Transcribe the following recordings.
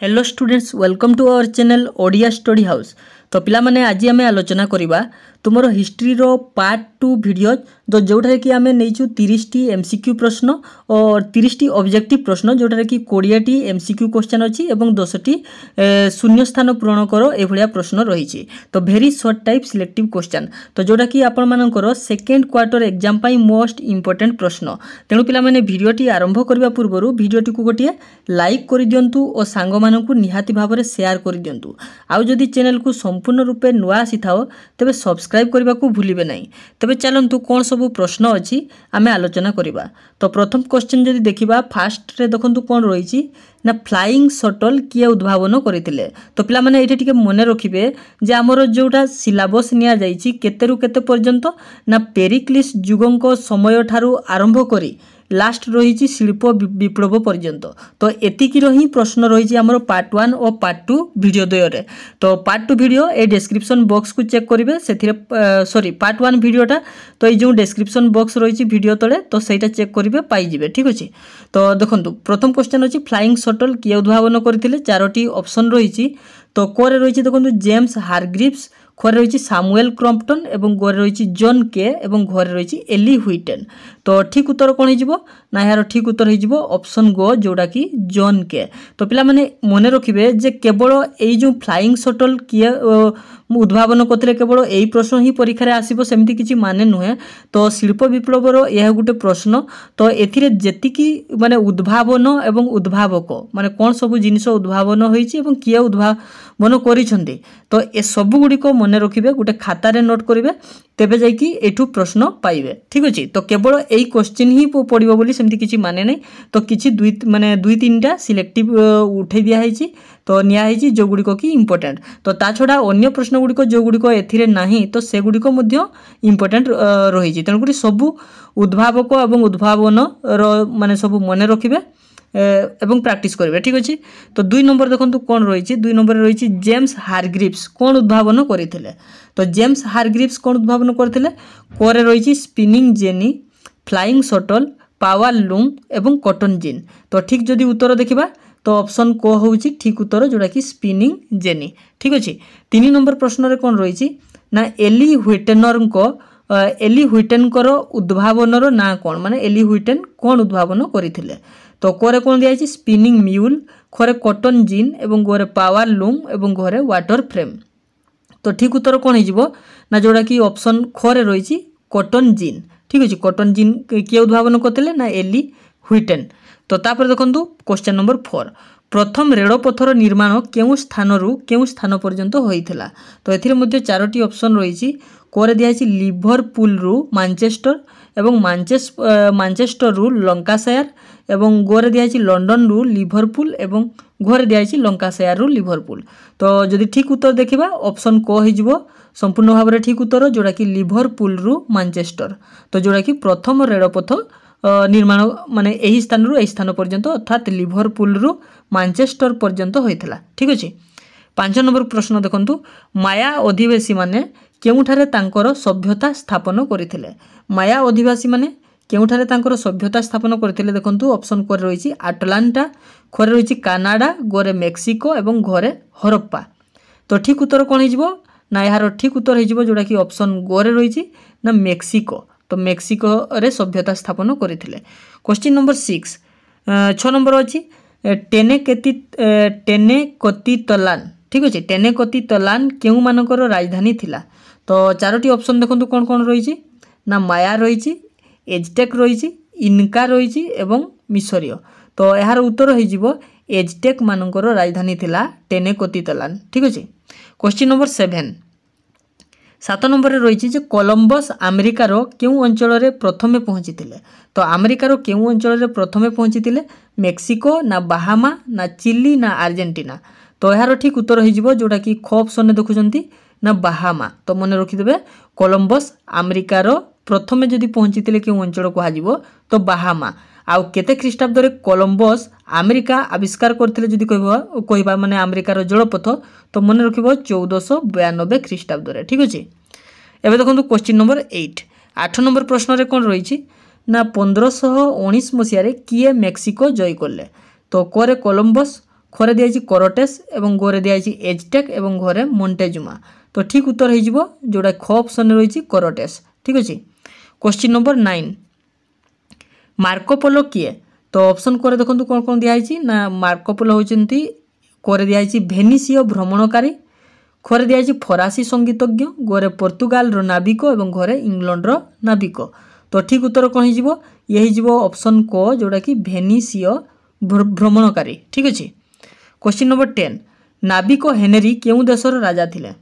hello students welcome to our channel odia study house তো ପିଲାମାନେ ଆଜି ଆମେ ଆଲୋଚନା କରିବା ତୁମର ହିଷ୍ଟ୍ରିର ପାର୍ଟ ଟୁ ଭିଡ଼ିଓ ତ ଯେଉଁଠାରେ କି ଆମେ ନେଇଛୁ ତିରିଶଟି ଏମ୍ ସି କ୍ୟୁ ପ୍ରଶ୍ନ ଓ ତିରିଶଟି ଅବଜେକ୍ଟିଭ୍ ପ୍ରଶ୍ନ ଯେଉଁଠାରେ କି କୋଡ଼ିଏଟି ଏମ୍ ସି କ୍ୟୁ କୋଶ୍ଚେନ୍ ଅଛି ଏବଂ ଦଶଟି ଶୂନ୍ୟ ସ୍ଥାନ ପୂରଣ କର ଏଭଳିଆ ପ୍ରଶ୍ନ ରହିଛି ତ very short type selective question ତ ଯେଉଁଟାକି ଆପଣମାନଙ୍କର ସେକେଣ୍ଡ କ୍ୱାର୍ଟର ଏକ୍ଜାମ୍ ପାଇଁ ମୋଷ୍ଟ ଇମ୍ପୋର୍ଟାଣ୍ଟ ପ୍ରଶ୍ନ ତେଣୁ ପିଲାମାନେ ଭିଡ଼ିଓଟି ଆରମ୍ଭ କରିବା ପୂର୍ବରୁ ଭିଡ଼ିଓଟିକୁ ଗୋଟିଏ ଲାଇକ୍ କରିଦିଅନ୍ତୁ ଓ ସାଙ୍ଗମାନଙ୍କୁ ନିହାତି ଭାବରେ ସେୟାର କରିଦିଅନ୍ତୁ ଆଉ ଯଦି ଚ୍ୟାନେଲକୁ ସମ୍ପୂର୍ଣ୍ଣ সম্পূর্ণ রূপে নূয়া আসিথাও তেবে সবসক্রাইব করা ভুলবে না তবে চালু কোণ সবু প্রশ্ন অছি আমি আলোচনা করা তো প্রথম কোশ্চেন যদি দেখা ফার্স্টে দেখুন কোণ রয়েছে না ফ্লাইং সটল কি উদ্ভাবন করে তো পিলা মানে এইটা টিকি মনে রাখবে যে আমার যেটা সিলাবস নিয়া যাই কেতে রু কেতে পর্যন্ত না পেরিক্লিস যুগঙ্ সময় ঠার আরম্ভ করে লাস্ট রয়েছে শিল্প বিপ্লব পর্যন্ত তো এতিকির ହିଁ প্রশ্ন রয়েছে আমার পার্ট ওয়ান ও পার্ট টু ভিডিও দ্বয়রে তো পার্ট টু ভিডিও এই ডেসক্রিপশন বক্সকে চেক করবে সেথিরে সরি পার্ট ওয়ান ভিডিওটা তো এই যে ডেসক্রিপশন বক্স রয়েছে ভিডিও তলে তো সেইটা চেক করবে পাইযে ঠিক আছে তো দেখুন প্রথম কোশ্চেন হচ্ছে ফ্লাইং সটল কি উদ্ভাবন করে চারোটি অপশন রয়েছে তো কোরে রয়েছে দেখুন জেমস হারগ্রিপস খরে রয়েছে সামুয়েল ক্রম্পটন এবং গড়ে রয়েছে জন কে এবং ঘরে রয়েছে এলি হুইটেন তো ঠিক উত্তর কোণ হয়ে না এর ঠিক উত্তর হয়ে অপশন গো যেটা কি জোন কে তো পিলামানে মনে রাখবে যে কেবল এই যে ফ্লাইং সটল কি উদ্ভাবন করলে কেবল এই প্রশ্ন হি পরীক্ষায় আসব সেমতি কিছু মানে নুহে তো শিল্প বিপ্লবর এ গোটে প্রশ্ন তো এথিরে যেতিকি মানে উদ্ভাবন এবং উদ্ভাবক মানে কোণ সবু জিনিস উদ্ভাবন হয়েছে এবং কি উদ্ভাবন করেছেন তো এসবুগুড়ি মনে রাখবে গোটে খাতার নোট করবে তেবে যাই এঠু প্রশ্ন পাইবে ঠিক আছে তো কেবল এই কোশ্চেন ହିଁ পড়িব ବୋଲି ସେମିତି କିଛି ମାନେ ନାହିଁ ତ କିଛି ଦୁଇ ମାନେ ଦୁଇ ତିନିଟା ସିଲେକ୍ଟିଭ ଉଠାଇ ଦିଆହେଇଛି ତ ନିଆହେଇଛି ଯେଉଁଗୁଡ଼ିକ କି ଇମ୍ପୋର୍ଟାଣ୍ଟ ତ ତା ଛଡ଼ା ଅନ୍ୟ ପ୍ରଶ୍ନଗୁଡ଼ିକ ଯେଉଁଗୁଡ଼ିକ ଏଥିରେ ନାହିଁ ତ ସେଗୁଡ଼ିକ ମଧ୍ୟ ଇମ୍ପୋର୍ଟାଣ୍ଟ ରହିଛି ତେଣୁକରି ସବୁ ଉଦ୍ଭାବକ ଏବଂ ଉଦ୍ଭାବନର ମାନେ ସବୁ ମନେ ରଖିବେ এবং প্র্যাকটিস করবে ঠিক আছে তো দুই নম্বর দেখুন কোণ রয়েছে দুই নম্বরে রয়েছে জেমস হারগ্রিপস কোণ উদ্ভাবন করে তো জেমস হারগ্রিপস কোণ উদ্ভাবন করে করে রয়েছে spinning jenny flying shuttle power loom এবং কটন জিন তো ঠিক যদি উত্তর দেখিবা তো অপশন ক হচ্ছে ঠিক উত্তর যেটা কি স্পিনিং জেনি ঠিক আছে তিন নম্বর প্রশ্নের কোণ রয়েছে না এলি হুইটেনর এলি হুইটেনকর উদ্ভাবনর না কোণ মানে এলি হুইটেন কোণ উদ্ভাবন করে তো করে কোণ দিয়েছে স্পিনিং মিউল খরে কটন জিন এবং ঘরে পাওয়ার লুম এবং ঘরে ওয়াটর ফ্রেম তো ঠিক উত্তর কোণ হয়ে না যেটা কি অপশন খরে রয়েছে কটন জিন ঠিক আছে কটন জিন কিଏ উদ্ভাবন করলে না এলি হুইটেন তো তাপরে দেখন্তু কোশ্চেন নম্বর ফোর প্রথম রেড়পথর নির্মাণ কেউ স্থানরু কেউ স্থান পর্যন্ত হয়েছিল তো এর মধ্যে চারোটি অপশন রয়েছে করে দিয়েছে লিভরপুলরু মাঞ্চেস্টর এবং মানচেস মানচেস্টর রু লঙ্কাশায়ার এবং গোরে দিয়া হয়েছে লন্ডন রু লিভরপুল এবং ঘরে দিয়া হয়েছে লঙ্কাশায়ার রু লিভরপুল তো যদি ঠিক উত্তর দেখিবা অপশন ক হয়েযিব সম্পূর্ণ ভাবে ঠিক উত্তর যেটা কি লিভরপুল রু মানচেস্টর তো যেটা কি প্রথম রেলপথ নির্মাণ মানে এই স্থানর এই স্থান পর্যন্ত অর্থাৎ লিভরপুলরু মাঞ্চেস্টর পর্যন্ত হয়েছিল ঠিক আছে পাঁচ নম্বর প্রশ্ন দেখুন মায়া অধিবেশী মানে କେଉଁଠାରେ ତାଙ୍କର ସଭ୍ୟତା ସ୍ଥାପନ କରିଥିଲେ ମାୟା ଅଧିବାସୀମାନେ କେଉଁଠାରେ ତାଙ୍କର ସଭ୍ୟତା ସ୍ଥାପନ କରିଥିଲେ ଦେଖନ୍ତୁ ଅପସନ୍ କରେ ରହିଛି ଆଟଲାଣ୍ଟା ଖରେ ରହିଛି କାନାଡ଼ା ଗୋରେ ମେକ୍ସିକୋ ଏବଂ ଘରେ ହରପ୍ପା ତ ଠିକ୍ ଉତ୍ତର କ'ଣ ହେଇଯିବ ନା ଏହାର ଠିକ୍ ଉତ୍ତର ହେଇଯିବ ଯେଉଁଟାକି ଅପସନ୍ ଗୋରେ ରହିଛି ନା ମେକ୍ସିକୋ ତ ମେକ୍ସିକୋରେ ସଭ୍ୟତା ସ୍ଥାପନ କରିଥିଲେ କ୍ୱେଶ୍ଚିନ୍ ନମ୍ବର ସିକ୍ସ ଛଅ ନମ୍ବର ଅଛି ଟେନେ କେତି ଟେନେ କତି ତଲାନ୍ ঠিক আছে টেনেকতি তলান কেউ কেউমানকর রাজধানী লা তো চারোটি অপশন দেখুন কোণ কোণ রয়েছে না মায়া রয়েছে এজটেক রয়েছে ইনকা রয়েছে এবং মিশরীয় তো এর উত্তর হয়ে যাব এজটেক মানকর রাজধানী লা টেনেকতি তলান ঠিক আছে কোশ্চিন নম্বর সেভেন সাত নম্বরে রয়েছে যে কলম্বস আমেরিকার কেউ অঞ্চলের প্রথমে পৌঁছিলে তো আমেরিকার কেউ অঞ্চলের প্রথমে পৌঁছিলে মেক্সিকো না বাহামা না চিলি না আর্জেটিনা ତ ଏହାର ଠିକ୍ ଉତ୍ତର ହେଇଯିବ ଯେଉଁଟାକି ଖ ଅପସନ୍ରେ ଦେଖୁଛନ୍ତି ନା ବାହାମା ତ ମନେ ରଖିଦେବେ କଲମ୍ବସ୍ ଆମେରିକାର ପ୍ରଥମେ ଯଦି ପହଞ୍ଚିଥିଲେ କେଉଁ ଅଞ୍ଚଳ କୁହାଯିବ ତ ବାହାମା ଆଉ କେତେ ଖ୍ରୀଷ୍ଟାବ୍ଦରେ କଲମ୍ବସ୍ ଆମେରିକା ଆବିଷ୍କାର କରିଥିଲେ ଯଦି କହିବା କହିବା ମାନେ ଆମେରିକାର ଜଳପଥ ତ ମନେ ରଖିବ ଚଉଦଶହ ବୟାନବେ ଖ୍ରୀଷ୍ଟାବ୍ଦରେ ଠିକ୍ ଅଛି ଏବେ ଦେଖନ୍ତୁ କ୍ୱେଶ୍ଚିନ୍ ନମ୍ବର ଏଇଟ୍ ଆଠ ନମ୍ବର ପ୍ରଶ୍ନରେ କ'ଣ ରହିଛି ନା ପନ୍ଦରଶହ ଉଣେଇଶ ମସିହାରେ କିଏ ମେକ୍ସିକୋ ଜୟ କଲେ ତ କରେ କଲମ୍ବସ୍ খরে দিয়েছি করটেস এবং গরে দিয়েছি এজটেক এবং ঘরে মন্টেজুমা তো ঠিক উত্তর হয়ে যাব যেটা খ অপশনে রয়েছে করটেস ঠিক আছে কোশ্চিন নম্বর নাইন মার্কোপোলো কিয়ে তো অপশন করে দেখুন কোণ কোণ দিয়া হয়েছে না মার্কোপোলো হচ্ছেন করে দিয়া হয়েছে ভেনিসীয় ভ্রমণকারী খরে দিয়া হয়েছে ফরাসি সঙ্গীতজ্ঞ ঘরে পর্তুগালর নাবিক এবং ঘরে ইংল্যান্ডর নাবিক তো ঠিক উত্তর কোণ হয়ে যাব ইয়ে হয়ে যাব অপশন ক যেটা কি ভেনিসীয় ভ্রমণকারী ঠিক আছে কোশ্চিন নম্বর টেন নাবিক ও হেনেরি কেউ দেশর রাজা লে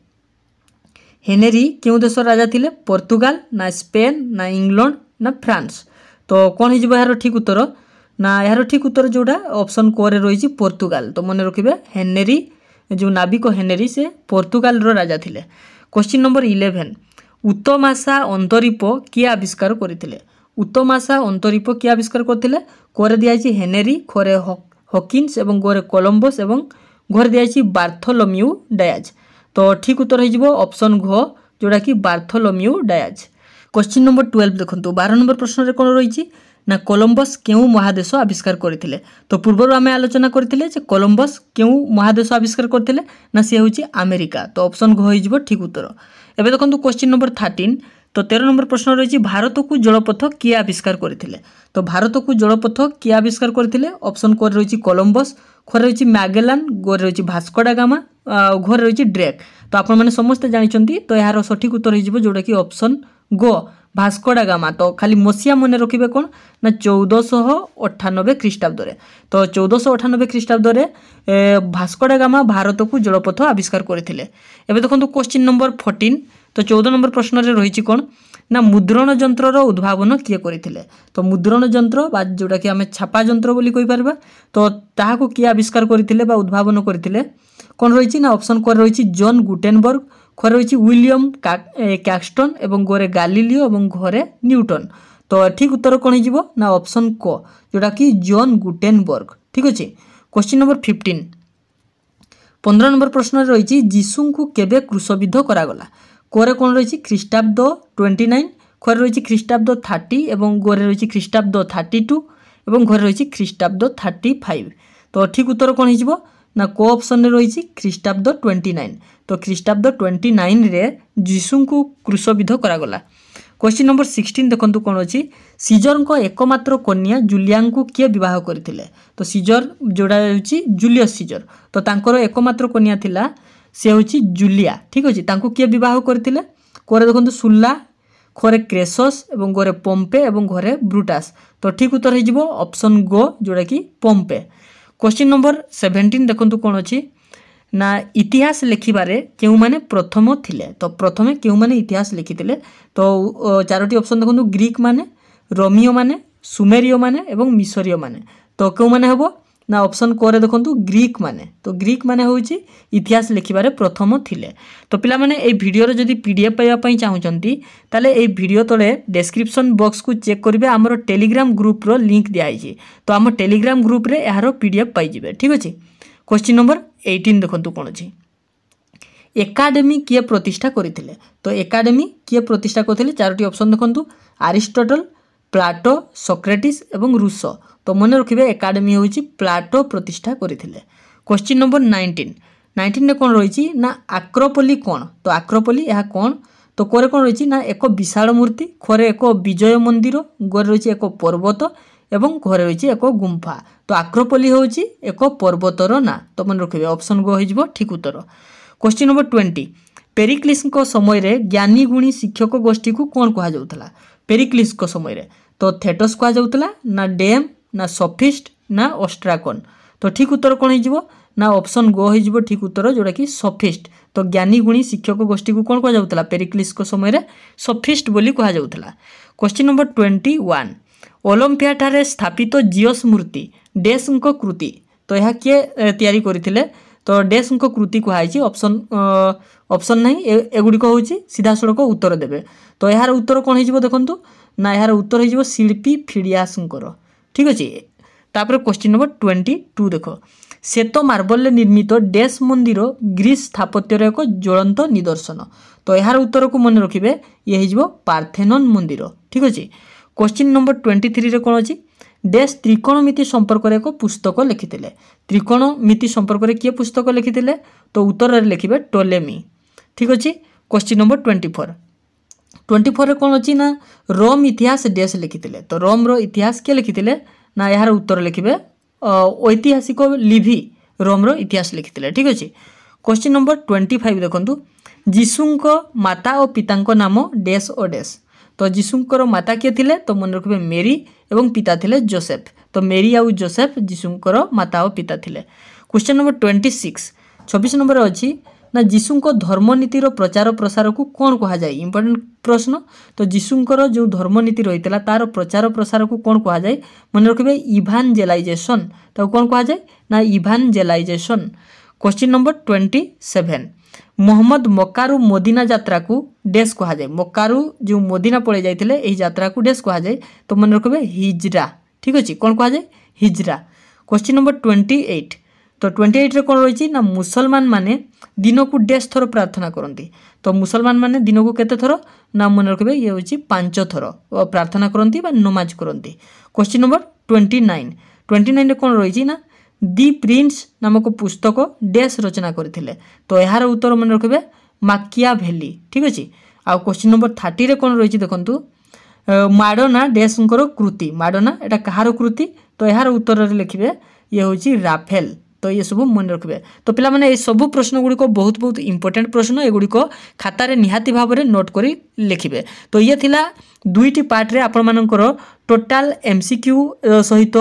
হেনেরি কেউ দেশর রাজা লে পর্তুগাল না স্পেন না ইংল্যান্ড না ফ্রান্স তো কোণ হয়ে যাবে এর ঠিক উত্তর না এর ঠিক উত্তর যেটা অপশন কোরে রয়েছে পর্তুগাল তো মনে রাখবে হেনেরি যে নাবিক হেনেরি সে পর্তুগালর রাজা লে কোশ্চিন নম্বর ইলেভেন উত্তমাশা অন্তরীপ কি আবিষ্কার করে উত্তমাশা অন্তরীপ কি আবিষ্কার করে কোরে দিয়েছে হেনেরি খরে হক হকিন্স এবং গোরে কলম্বস এবং ঘরে দিয়েছি বার্থোলোমিউ ডায়াজ তো ঠিক উত্তর হয়ে যাব অপশন ঘ যেটা কি Bartholomew Diaz question number twelve দেখুন বার নম্বর প্রশ্নের কোণ রয়েছে না কলম্বস কেউ মহাদেশ আবিষ্কার করে তো পূর্বর আমি আলোচনা করে যে কলম্বস কেউ মহাদেশ আবিষ্কার করে না সে হচ্ছে আমেরিকা তো অপশন ঘ হয়ে যাব ঠিক উত্তর এবার দেখুন কোশ্চিন নম্বর থার্টিন তো তেরো নম্বর প্রশ্ন রয়েছে ভারতকু জলপথ কিয়ে আবিষ্কার করে তো ভারতকু জলপথ কিয়ে আবিষ্কার করে অপশন ক রয়েছে কলম্বস খরে রয়েছে ম্যাগেলান গোরে রয়েছে ভাস্কোডাগামা ঘরে রয়েছে ড্রেক তো আপনার সমস্তে জাঁচান তো এর সঠিক উত্তর হয়ে যাব যেটা কি অপশন গো ভাস্কোডাগামা তো খালি মশিয়া মনে রাখবে কোণ না চৌদশহ অঠানবে খ্রিস্টাব্দরে তো চৌদশহ অঠানবে খ্রিস্টাব্দরে ভাস্কোডাগামা ভারতকু জলপথ আবিষ্কার করে এবে দেখুন কোশ্চিন নম্বর ফর্টিন তো চৌদ নম্বর প্রশ্নরে রয়েছে কোণ না মুদ্রণ যন্ত্রর উদ্ভাবন কিয়ে করে তো মুদ্রণ যন্ত্র বা যেটাকি আমি ছাপা যন্ত্র বলে কইপারা তো তাহাকে কিয়ে আবিষ্কার করে বা উদ্ভাবন করে কোণ রয়েছে না অপশন করে রয়েছে জন গুটেনবর্গ খরে রয়েছে উইলিয়াম ক্যাক্সটন এবং গড়ে গালিলিও এবং ঘরে নিউটন তো ঠিক উত্তর কোণ হয়ে যাব না অপশন ক যেটাকি জন গুটেনবর্গ ঠিক আছে কোশ্চিন নম্বর ফিফটিন পনেরো নম্বর প্রশ্ন রয়েছে যীশুঙ্কু কেবে ক্রুশবিদ্ধ করাগলা করে কোন রয়েছে খ্রিস্টাব্দ টোয়েন্টি নাইন খরে রয়েছে খ্রিস্টাব্দ থার্টি এবং গড়ে রয়েছে খ্রিস্টাব্দ থার্টি টু এবং ঘরে রয়েছে খ্রিস্টাব্দ থার্টি ফাইভ তো ঠিক উত্তর কোণ হয়েছিল না কো অপশনরে রয়েছে খ্রিস্টাব্দ টোয়েন্টি নাইন তো খ্রিস্টাব্দ টোয়েন্টি নাইনরে যীশুঙ্কু ক্রুশবিদ্ধ করাগলা কোশ্চিন নম্বর সিক্সটিন দেখুন কোণ অছি সিজরঙ্ক একমাত্র কন্যা জুলিয়াঙ্কু কিয়ে বিবাহ করে তো সিজর যেটা হচ্ছে জুলিয়স সিজর তো তাঁর একমাত্র কন্যা লা সে হচ্ছে জুলিয়া ঠিক আছে তাঁকু কি বিবাহ করে করে দেখুন সুল্লা খরে ক্রেসস এবং ঘরে পম্পে এবং ঘরে ব্রুটাস তো ঠিক উত্তর হয়ে যাব অপশন গো যেটা কি পম্পে কোশ্চিন নম্বর সেভেন্টিন দেখুন কোণ অছি না ইতিহাস লেখিবারে কেউমানে প্রথম থিলে তো প্রথমে কেউমানে ইতিহাস লেখিলে তো চারোটি অপশন দেখুন গ্রিক মানে রোমিও মানে সুমেরীয় মানে এবং মিশরীয় মানে তো কেউ মানে হব ନା ଅପସନ୍ କୋରେ ଦେଖନ୍ତୁ ଗ୍ରୀକ୍ ମାନେ ତ ଗ୍ରୀକ୍ ମାନେ ହେଉଛି ଇତିହାସ ଲେଖିବାରେ ପ୍ରଥମ ଥିଲେ ତ ପିଲାମାନେ ଏଇ ଭିଡ଼ିଓର ଯଦି ପି ଡି ଏଫ୍ ପାଇବା ପାଇଁ ଚାହୁଁଛନ୍ତି ତାହେଲେ ଏଇ ଭିଡ଼ିଓ ତଳେ ଡେସ୍କ୍ରିପ୍ସନ୍ ବକ୍ସକୁ ଚେକ୍ କରିବେ ଆମର ଟେଲିଗ୍ରାମ ଗ୍ରୁପ୍ର ଲିଙ୍କ୍ ଦିଆହେଇଛି ତ ଆମ ଟେଲିଗ୍ରାମ ଗ୍ରୁପ୍ରେ ଏହାର ପି ଡି ଏଫ୍ ପାଇଯିବେ ଠିକ୍ ଅଛି କୋଶ୍ଚିନ୍ ନମ୍ବର ଏଇଟିନ୍ ଦେଖନ୍ତୁ କ'ଣ ଅଛି ଏକାଡେମୀ କିଏ ପ୍ରତିଷ୍ଠା କରିଥିଲେ ତ ଏକାଡେମୀ କିଏ ପ୍ରତିଷ୍ଠା କରିଥିଲେ ଚାରୋଟି ଅପସନ୍ ଦେଖନ୍ତୁ ଆରିଷ୍ଟଟଲ୍ ପ୍ଲାଟୋ ସକ୍ରେଟିସ୍ ଏବଂ ରୁଷ ତ ମନେ ରଖିବେ ଏକାଡେମୀ ହେଉଛି ପ୍ଲାଟୋ ପ୍ରତିଷ୍ଠା କରିଥିଲେ କ୍ୱେଶ୍ଚିନ୍ ନମ୍ବର ନାଇଣ୍ଟିନ୍ ନାଇଣ୍ଟିନ୍ରେ କ'ଣ ରହିଛି ନା ଆକ୍ରୋପଲି କ'ଣ ତ ଆକ୍ରୋପଲି ଏହା କ'ଣ ତ କରେ କ'ଣ ରହିଛି ନା ଏକ ବିଶାଳ ମୂର୍ତ୍ତି ଖରେ ଏକ ବିଜୟ ମନ୍ଦିର ଘରେ ରହିଛି ଏକ ପର୍ବତ ଏବଂ ଘରେ ରହିଛି ଏକ ଗୁମ୍ଫା ତ ଆକ୍ରୋପଲି ହେଉଛି ଏକ ପର୍ବତର ନାଁ ତ ମନେ ରଖିବେ ଅପସନ୍ ଗ ହୋଇଯିବ ଠିକ୍ ଉତ୍ତର କ୍ୱେଶ୍ଚିନ୍ ନମ୍ବର ଟ୍ୱେଣ୍ଟି ପେରିକ୍ଲିସ୍ଙ୍କ ସମୟରେ ଜ୍ଞାନୀ ଗୁଣୀ ଶିକ୍ଷକ ଗୋଷ୍ଠୀକୁ କ'ଣ କୁହାଯାଉଥିଲା ପେରିକ୍ଲିସ୍ଙ୍କ ସମୟରେ ତ ଥେଟସ୍ କୁହାଯାଉଥିଲା ନା ଡେମ୍ ନା ସଫିଷ୍ଟ ନା ଅଷ୍ଟ୍ରାକନ୍ ତ ଠିକ୍ ଉତ୍ତର କ'ଣ ହେଇଯିବ ନା ଅପସନ୍ ଗୋ ହେଇଯିବ ଠିକ୍ ଉତ୍ତର ଯେଉଁଟାକି ସଫିଷ୍ଟ ତ ଜ୍ଞାନୀ ଗୁଣୀ ଶିକ୍ଷକ ଗୋଷ୍ଠୀକୁ କ'ଣ କୁହାଯାଉଥିଲା ପେରିକ୍ଲିସ୍ଙ୍କ ସମୟରେ ସଫିଷ୍ଟ ବୋଲି କୁହାଯାଉଥିଲା କ୍ୱେଶ୍ଚିନ୍ ନମ୍ବର ଟ୍ୱେଣ୍ଟି ୱାନ୍ ଅଲମ୍ପିଆଠାରେ ସ୍ଥାପିତ ଜିଅସ୍ ମୂର୍ତ୍ତି ଡେସ୍ଙ୍କ କୃତି ତ ଏହା କିଏ ତିଆରି କରିଥିଲେ ତ ଡେସ୍ଙ୍କ କୃତି କୁହାଯାଇଛି ଅପସନ୍ ଅପସନ୍ ନାହିଁ ଏଗୁଡ଼ିକ ହେଉଛି ସିଧାସଳଖ ଉତ୍ତର ଦେବେ ତ ଏହାର ଉତ୍ତର କ'ଣ ହେଇଯିବ ଦେଖନ୍ତୁ ନା ଏହାର ଉତ୍ତର ହେଇଯିବ ଶିଳ୍ପୀ ଫିଡ଼ିଆସଙ୍କର ଠିକ୍ ଅଛି ତାପରେ କ୍ୱେଶ୍ଚିନ୍ ନମ୍ବର ଟ୍ୱେଣ୍ଟି ଟୁ ଦେଖ ଶ୍ୱେତ ମାର୍ବଲରେ ନିର୍ମିତ ଡେସ୍ ମନ୍ଦିର ଗ୍ରୀସ୍ ସ୍ଥାପତ୍ୟର ଏକ ଜ୍ୱଳନ୍ତ ନିଦର୍ଶନ ତ ଏହାର ଉତ୍ତରକୁ ମନେ ରଖିବେ ଇଏ ହେଇଯିବ ପାର୍ଥେନନ୍ ମନ୍ଦିର ଠିକ୍ ଅଛି କ୍ୱେଶ୍ଚିନ୍ ନମ୍ବର ଟ୍ୱେଣ୍ଟି ଥ୍ରୀରେ କ'ଣ ଅଛି ଡ୍ୟାସ୍ ତ୍ରିକୋଣମିତି ସମ୍ପର୍କରେ ଏକ ପୁସ୍ତକ ଲେଖିଥିଲେ ତ୍ରିକୋଣମିତି ସମ୍ପର୍କରେ କିଏ ପୁସ୍ତକ ଲେଖିଥିଲେ ତ ଉତ୍ତରରେ ଲେଖିବେ ଟୋଲେମି ଠିକ୍ ଅଛି question number twenty four twenty ଫୋର୍ରେ କ'ଣ ଅଛି ନା ରୋମ୍ ଇତିହାସ ଡ୍ୟାସ୍ ଲେଖିଥିଲେ ତ ରୋମ୍ର ଇତିହାସ କିଏ ଲେଖିଥିଲେ ନା ଏହାର ଉତ୍ତର ଲେଖିବେ ଐତିହାସିକ ଲିଭି ରୋମ୍ର ଇତିହାସ ଲେଖିଥିଲେ ଠିକ୍ ଅଛି କ୍ୱେଶ୍ଚିନ୍ ନମ୍ବର ଟ୍ୱେଣ୍ଟି ଫାଇଭ୍ ଦେଖନ୍ତୁ ଯୀଶୁଙ୍କ ମାତା ଓ ପିତାଙ୍କ ନାମ ଡ୍ୟାସ୍ ଓ ଡ୍ୟାସ୍ ତ ଯୀଶୁଙ୍କର ମାତା କିଏ ଥିଲେ ତ ମନେ ରଖିବେ ମେରି ଏବଂ ପିତା ଥିଲେ ଜୋସେଫ୍ ତ ମେରି ଆଉ ଜୋସେଫ୍ ଯୀଶୁଙ୍କର ମାତା ଆଉ ପିତା ଥିଲେ କ୍ୱେଶ୍ଚନ୍ ନମ୍ବର ଟ୍ୱେଣ୍ଟି ସିକ୍ସ ଛବିଶ ନମ୍ବର ଅଛି ନା ଯୀଶୁଙ୍କ ଧର୍ମନୀତିର ପ୍ରଚାର ପ୍ରସାରକୁ କ'ଣ କୁହାଯାଏ ଇମ୍ପୋର୍ଟାଣ୍ଟ ପ୍ରଶ୍ନ ତ ଯୀଶୁଙ୍କର ଯେଉଁ ଧର୍ମନୀତି ରହିଥିଲା ତା'ର ପ୍ରଚାର ପ୍ରସାରକୁ କ'ଣ କୁହାଯାଏ ମନେ ରଖିବେ ଇଭାନଜେଲାଇଜେସନ୍ ତାକୁ କ'ଣ କୁହାଯାଏ ନା evangelization question number twenty seven Muhammad ମକାରୁ ମଦିନା ଯାତ୍ରାକୁ ড্যাশ কুহযায় মকারু যে মদিনা পড়ে যাই এই যাত্রাকে ড্যাশ কুহযায় তো মনে রাখবে হিজরা ঠিক আছে কোণ কুহযায় হিজরা কোশ্চিন নম্বর টোয়েন্টি এইট তো টোয়েন্টি এইটরে কোণ রয়েছে না মুসলমান মানে দিনকু ডেস থর প্রার্থনা করতে তো মুসলমান মানে দিনকু কেতে থর না মনে রাখবে ইয়ে হচ্ছে পাঁচ থর প্রার্থনা করতে বা নমাজ করতে question number twenty nine twenty নাইনরে কোণ রয়েছে না দি প্রিন্স নামক পুস্তক ডেস রচনা করে তো এর উত্তর মনে রাখবে ମାକିଆ ଭେଲି ଠିକ୍ ଅଛି ଆଉ କ୍ୱେଶ୍ଚିନ୍ ନମ୍ବର ଥାର୍ଟିରେ କ'ଣ ରହିଛି ଦେଖନ୍ତୁ ମାଡ଼ୋନା ଡ୍ୟାସ୍ଙ୍କର କୃତି ମାଡ଼ୋନା ଏଇଟା କାହାର କୃତି ତ ଏହାର ଉତ୍ତରରେ ଲେଖିବେ ଇଏ ହେଉଛି ରାଫେଲ তো ଏସବୁ ମନେ ରଖିବେ ତ ପିଲାମାନେ ଏସବୁ ପ୍ରଶ୍ନ ଗୁଡ଼ିକ ବହୁତ ବହୁତ ଇମ୍ପୋର୍ଟାଣ୍ଟ ପ୍ରଶ୍ନ ଏଗୁଡ଼ିକ ଖାତାରେ ନିହାତି ଭାବରେ ନୋଟ୍ କରି ଲେଖିବେ ତ ଇଏ ଥିଲା ଦୁଇଟି ପାର୍ଟରେ ଆପଣମାନଙ୍କର ଟୋଟାଲ ଏମ୍ ସି କ୍ୟୁ ସହିତ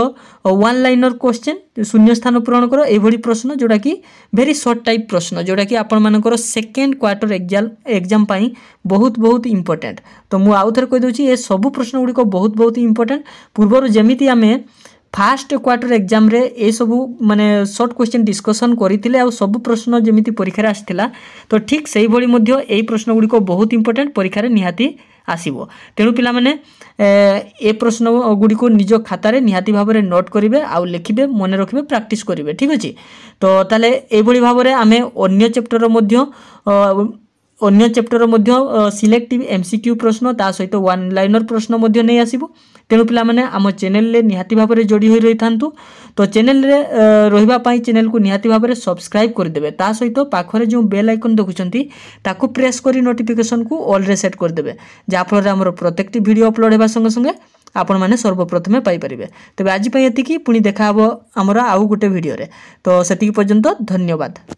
ୱାନ୍ ଲାଇନର କ୍ୱେଶ୍ଚେନ୍ ଶୂନ୍ୟ ସ୍ଥାନ ପୂରଣ କର ଏଭଳି ପ୍ରଶ୍ନ ଯେଉଁଟାକି ଭେରି ସର୍ଟ ଟାଇପ୍ ପ୍ରଶ୍ନ ଯେଉଁଟାକି ଆପଣମାନଙ୍କର ସେକେଣ୍ଡ କ୍ୱାର୍ଟର ଏକ୍ଜାମ୍ ଏକ୍ଜାମ୍ ପାଇଁ ବହୁତ ବହୁତ ଇମ୍ପୋର୍ଟାଣ୍ଟ ତ ମୁଁ ଆଉ ଥରେ କହିଦେଉଛି ଏ ସବୁ ପ୍ରଶ୍ନ ଗୁଡ଼ିକ ବହୁତ ବହୁତ ଇମ୍ପୋର୍ଟାଣ୍ଟ ପୂର୍ବରୁ ଯେମିତି ଆମେ ফার্স্ট କ୍ୱାର୍ଟର ଏକ୍ଜାମରେ ଏସବୁ ମାନେ ସର୍ଟ କ୍ୱେଶ୍ଚିନ୍ ଡିସ୍କସନ୍ କରିଥିଲେ ଆଉ ସବୁ ପ୍ରଶ୍ନ ଯେମିତି ପରୀକ୍ଷାରେ ଆସିଥିଲା ତ ଠିକ୍ ସେଇଭଳି ମଧ୍ୟ ଏହି ପ୍ରଶ୍ନଗୁଡ଼ିକ ବହୁତ ଇମ୍ପୋର୍ଟାଣ୍ଟ ପରୀକ୍ଷାରେ ନିହାତି ଆସିବ ତେଣୁ ପିଲାମାନେ ଏ ପ୍ରଶ୍ନ ଗୁଡ଼ିକୁ ନିଜ ଖାତାରେ ନିହାତି ଭାବରେ ନୋଟ୍ କରିବେ ଆଉ ଲେଖିବେ ମନେ ରଖିବେ ପ୍ରାକ୍ଟିସ୍ କରିବେ ଠିକ୍ ଅଛି ତ ତାହେଲେ ଏଇଭଳି ଭାବରେ ଆମେ ଅନ୍ୟ ଚାପ୍ଟର ମଧ୍ୟ ଅନ୍ୟ ଚାପ୍ଟର ମଧ୍ୟ ସିଲେକ୍ଟିଭ୍ ଏମ୍ ସି କ୍ୟୁ ପ୍ରଶ୍ନ ତା ସହିତ ୱାନ୍ ଲାଇନର୍ ପ୍ରଶ୍ନ ମଧ୍ୟ ନେଇ ଆସିବ ତେଣୁ ପିଲାମାନେ ଆମ ଚ୍ୟାନେଲରେ ନିହାତି ଭାବରେ ଯୋଡ଼ି ହୋଇ ରହିଥାନ୍ତୁ ତ ଚ୍ୟାନେଲରେ ରହିବା ପାଇଁ ଚ୍ୟାନେଲକୁ ନିହାତି ଭାବରେ ସବସ୍କ୍ରାଇବ୍ କରିଦେବେ ତା ସହିତ ପାଖରେ ଯେଉଁ ବେଲ୍ ଆଇକନ୍ ଦେଖୁଛନ୍ତି ତାକୁ ପ୍ରେସ୍ କରି ନୋଟିଫିକେସନକୁ ଅଲ୍ରେ ସେଟ୍ କରିଦେବେ ଯାହାଫଳରେ ଆମର ପ୍ରତ୍ୟେକଟି ଭିଡ଼ିଓ ଅପଲୋଡ଼ ହେବା ସଙ୍ଗେ ସଙ୍ଗେ ଆପଣମାନେ ସର୍ବପ୍ରଥମେ ପାଇପାରିବେ ତେବେ ଆଜି ପାଇଁ ଏତିକି ପୁଣି ଦେଖାହେବ ଆମର ଆଉ ଗୋଟେ ଭିଡ଼ିଓରେ ତ ସେତିକି ପର୍ଯ୍ୟନ୍ତ ଧନ୍ୟବାଦ